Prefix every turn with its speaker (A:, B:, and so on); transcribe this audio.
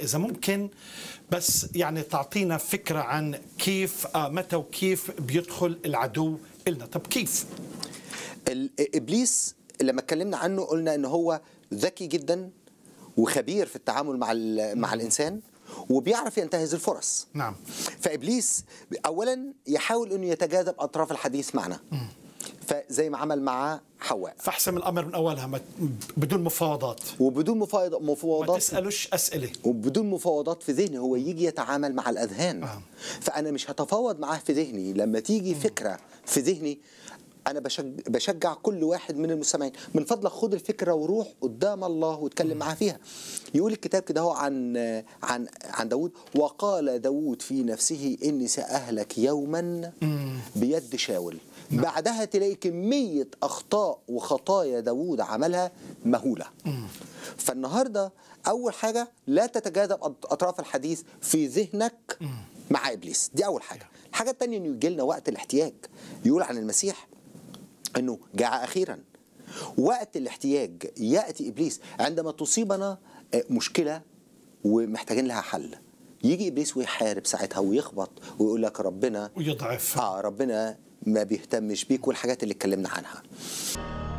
A: إذا ممكن بس يعني تعطينا فكرة عن كيف آه، متى وكيف بيدخل
B: العدو إلنا طب كيف؟ إبليس لما اتكلمنا عنه قلنا إن هو ذكي جدا وخبير في التعامل مع, مع الإنسان وبيعرف ينتهز الفرص نعم فابليس اولا يحاول انه يتجاذب اطراف الحديث معنا فزي ما عمل مع حواء فاحسم الامر من اولها بدون مفاوضات وبدون مفاوضات مفاوضات ما تسالوش اسئله وبدون مفاوضات في ذهني هو يجي يتعامل مع الاذهان آه. فانا مش هتفاوض معاه في ذهني لما تيجي فكره في ذهني انا بشجع, بشجع كل واحد من المستمعين من فضلك خد الفكره وروح قدام الله واتكلم معاه فيها يقول الكتاب كده هو عن عن عن داوود وقال داوود في نفسه اني ساهلك يوما بيد شاول بعدها تلاقي كميه اخطاء وخطايا داوود عملها مهوله فالنهارده اول حاجه لا تتجاذب اطراف الحديث في ذهنك مع ابليس دي اول حاجه الحاجه الثانيه انه يجي لنا وقت الاحتياج يقول عن المسيح أنه جاء أخيرا وقت الاحتياج يأتي إبليس عندما تصيبنا آه، مشكلة ومحتاجين لها حل يجي ابليس ويحارب ساعتها ويخبط ويقول لك ربنا ويضعف اه ربنا ما بيهتمش بيك والحاجات اللي اتكلمنا عنها